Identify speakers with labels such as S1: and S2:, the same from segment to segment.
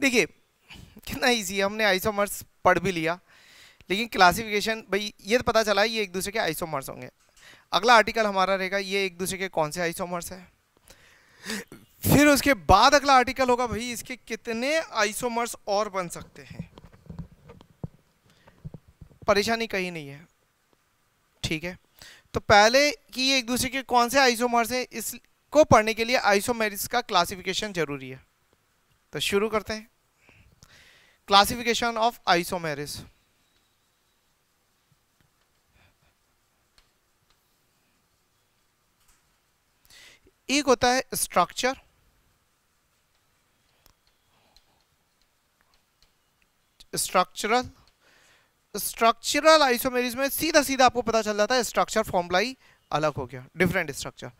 S1: देखिए कितना ईजी है हमने आइसोमर्स पढ़ भी लिया लेकिन क्लासिफिकेशन भाई ये तो पता चला है ये एक दूसरे के आइसोमर्स होंगे अगला आर्टिकल हमारा रहेगा ये एक दूसरे के कौन से आइसोमर्स है फिर उसके बाद अगला आर्टिकल होगा भाई इसके कितने आइसोमर्स और बन सकते हैं परेशानी कहीं नहीं है ठीक है तो पहले कि ये एक दूसरे के कौन से आइसोमर्स हैं इसको पढ़ने के लिए आइसोमेरिस का क्लासिफिकेशन जरूरी है तो शुरू करते हैं क्लासिफिकेशन ऑफ आइसोमेरिस एक होता है स्ट्रक्चर स्ट्रक्चरल स्ट्रक्चरल आइसोमेरिज में सीधा सीधा आपको पता चल जाता है स्ट्रक्चर फॉर्मलाई अलग हो गया डिफरेंट स्ट्रक्चर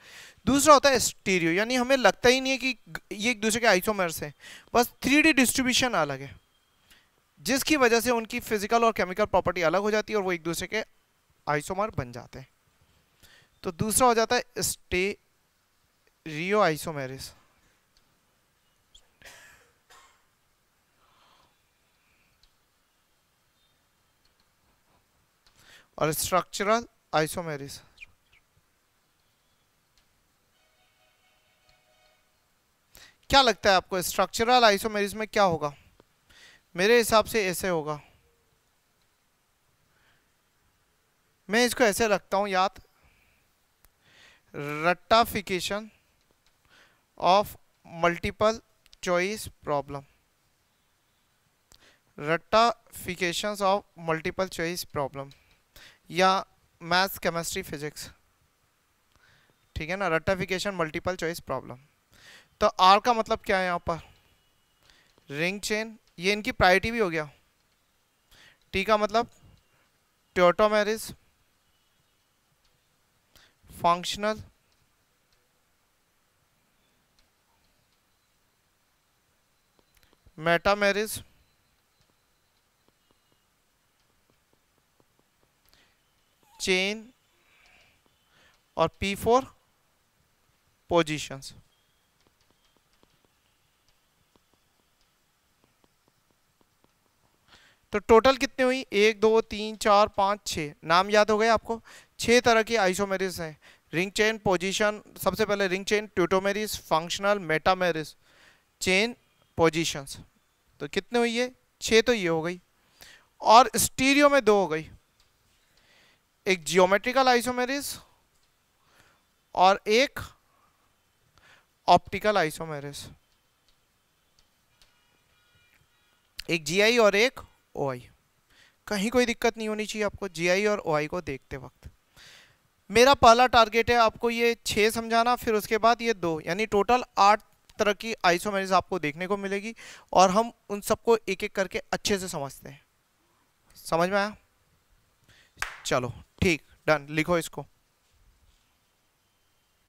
S1: दूसरा होता है स्टीरियो यानी हमें लगता ही नहीं है कि ये एक दूसरे के आइसोमर्स हैं बस थ्री डिस्ट्रीब्यूशन अलग है जिसकी वजह से उनकी फिजिकल और केमिकल प्रॉपर्टी अलग हो जाती है और वो एक दूसरे के आइसोमर बन जाते हैं तो दूसरा हो जाता है स्टे रियो आइसोमेरिस और स्ट्रक्चरल आइसोमेरिस क्या लगता है आपको स्ट्रक्चरल आइसोमेरिज में क्या होगा मेरे हिसाब से ऐसे होगा मैं इसको ऐसे रखता हूं याद रट्टाफिकेशन ऑफ मल्टीपल चॉइस प्रॉब्लम रट्टाफिकेशन ऑफ मल्टीपल चॉइस प्रॉब्लम या मैथ्स केमिस्ट्री फिजिक्स ठीक है ना रट्टाफिकेशन मल्टीपल चॉइस प्रॉब्लम तो आर का मतलब क्या है यहाँ पर रिंग चेन ये इनकी प्रायोरिटी भी हो गया टी का मतलब ट्योटोमेरिज फंक्शनल मेटामेरिज चेन और पी फोर पोजिशंस तो टोटल कितने हुई एक दो तीन चार पाँच छः नाम याद हो गए आपको छः तरह की आइसोमेरिस हैं रिंग चेन पोजीशन सबसे पहले ring chain tautomerism functional metamerism chain positions तो कितने हुई ये छः तो ये हो गई और स्टीरियो में दो हो गई एक जियोमेट्रिकल आइसोमेरिस और एक ऑप्टिकल आइसोमेरिस एक जीआई और एक ओ आई कहीं कोई दिक्कत नहीं होनी चाहिए आपको जी आई और ओ आई को देखते वक्त मेरा पहला टारगेट है आपको ये छः समझाना फिर उसके बाद ये दो यानी टोटल आठ तरह की आइसोमेरिज आपको देखने को मिलेगी और हम उन सबको एक एक करके अच्छे से समझते हैं समझ में आया चलो ठीक डन लिखो इसको